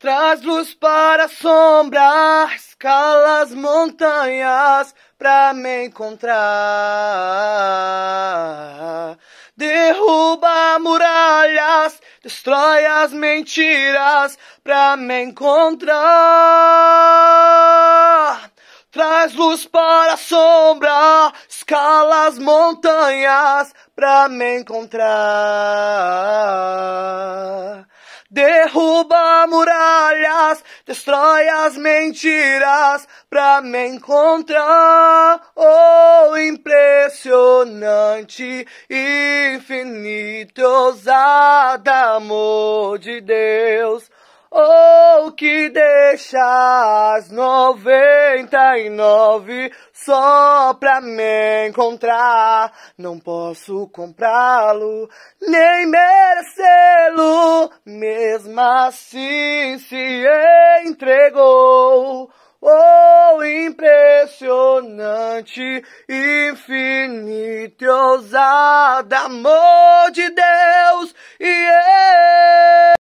Traz luz para a sombra, escala as montanhas pra me encontrar. Derruba muralhas, destrói as mentiras pra me encontrar. Traz luz para a sombra, escala as montanhas pra me encontrar. Derruba Destrói as mentiras pra me encontrar. Oh, impressionante, infinito, ousado amor de Deus. Oh, que deixa as noventa e nove só pra me encontrar. Não posso comprá-lo, nem merecê-lo mesmo assim se entregou. Oh, impressionante, infinito e ousado amor de Deus.